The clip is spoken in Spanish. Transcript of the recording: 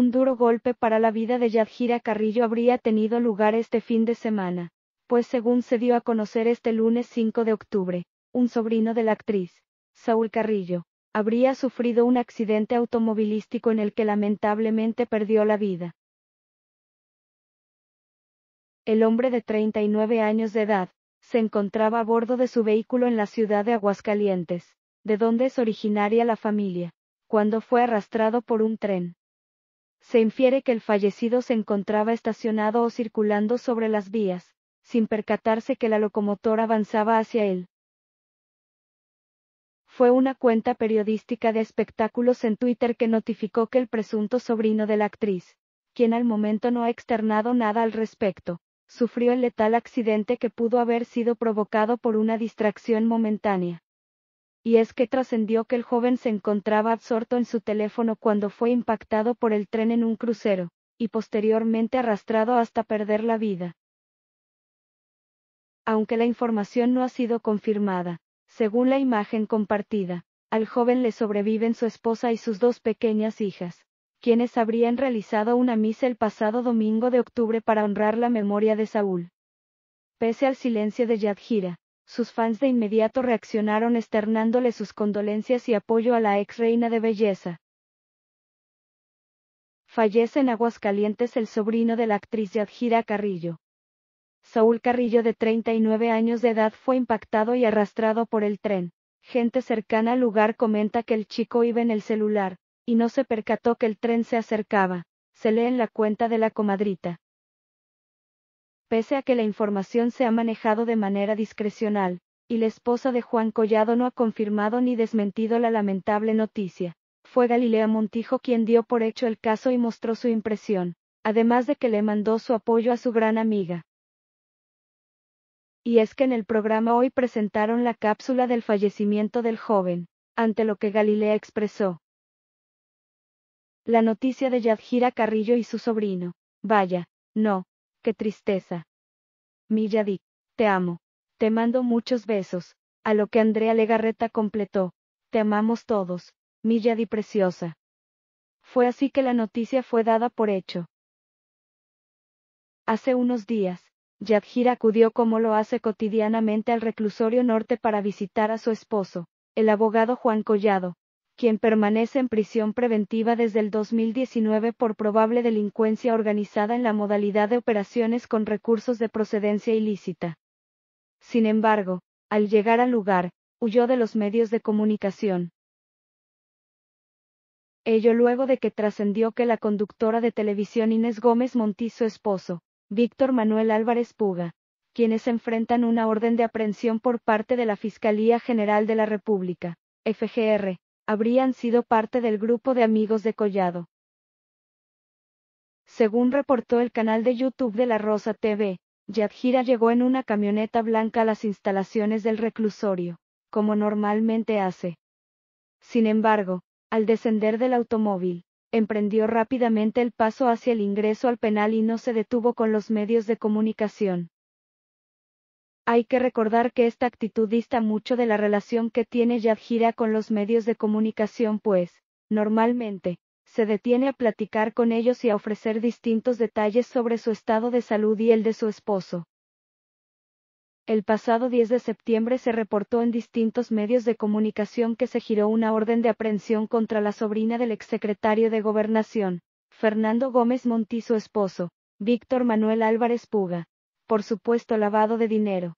Un duro golpe para la vida de Yadjira Carrillo habría tenido lugar este fin de semana, pues según se dio a conocer este lunes 5 de octubre, un sobrino de la actriz, Saúl Carrillo, habría sufrido un accidente automovilístico en el que lamentablemente perdió la vida. El hombre de 39 años de edad, se encontraba a bordo de su vehículo en la ciudad de Aguascalientes, de donde es originaria la familia, cuando fue arrastrado por un tren se infiere que el fallecido se encontraba estacionado o circulando sobre las vías, sin percatarse que la locomotora avanzaba hacia él. Fue una cuenta periodística de espectáculos en Twitter que notificó que el presunto sobrino de la actriz, quien al momento no ha externado nada al respecto, sufrió el letal accidente que pudo haber sido provocado por una distracción momentánea y es que trascendió que el joven se encontraba absorto en su teléfono cuando fue impactado por el tren en un crucero, y posteriormente arrastrado hasta perder la vida. Aunque la información no ha sido confirmada, según la imagen compartida, al joven le sobreviven su esposa y sus dos pequeñas hijas, quienes habrían realizado una misa el pasado domingo de octubre para honrar la memoria de Saúl. Pese al silencio de Yadgira, sus fans de inmediato reaccionaron externándole sus condolencias y apoyo a la ex reina de belleza. Fallece en Aguascalientes el sobrino de la actriz Yadjira Carrillo. Saúl Carrillo de 39 años de edad fue impactado y arrastrado por el tren. Gente cercana al lugar comenta que el chico iba en el celular, y no se percató que el tren se acercaba, se lee en la cuenta de la comadrita pese a que la información se ha manejado de manera discrecional, y la esposa de Juan Collado no ha confirmado ni desmentido la lamentable noticia. Fue Galilea Montijo quien dio por hecho el caso y mostró su impresión, además de que le mandó su apoyo a su gran amiga. Y es que en el programa hoy presentaron la cápsula del fallecimiento del joven, ante lo que Galilea expresó. La noticia de Yadjira Carrillo y su sobrino. Vaya, no, qué tristeza. Millady. te amo. Te mando muchos besos, a lo que Andrea Legarreta completó. Te amamos todos, Milladi preciosa. Fue así que la noticia fue dada por hecho. Hace unos días, Yadjira acudió como lo hace cotidianamente al reclusorio norte para visitar a su esposo, el abogado Juan Collado, quien permanece en prisión preventiva desde el 2019 por probable delincuencia organizada en la modalidad de operaciones con recursos de procedencia ilícita. Sin embargo, al llegar al lugar, huyó de los medios de comunicación. Ello luego de que trascendió que la conductora de televisión Inés Gómez y su esposo, Víctor Manuel Álvarez Puga, quienes enfrentan una orden de aprehensión por parte de la Fiscalía General de la República, FGR, habrían sido parte del grupo de amigos de Collado. Según reportó el canal de YouTube de La Rosa TV, Yadjira llegó en una camioneta blanca a las instalaciones del reclusorio, como normalmente hace. Sin embargo, al descender del automóvil, emprendió rápidamente el paso hacia el ingreso al penal y no se detuvo con los medios de comunicación. Hay que recordar que esta actitud dista mucho de la relación que tiene Yadgira con los medios de comunicación, pues, normalmente, se detiene a platicar con ellos y a ofrecer distintos detalles sobre su estado de salud y el de su esposo. El pasado 10 de septiembre se reportó en distintos medios de comunicación que se giró una orden de aprehensión contra la sobrina del exsecretario de Gobernación, Fernando Gómez Monti su esposo, Víctor Manuel Álvarez Puga, por supuesto lavado de dinero.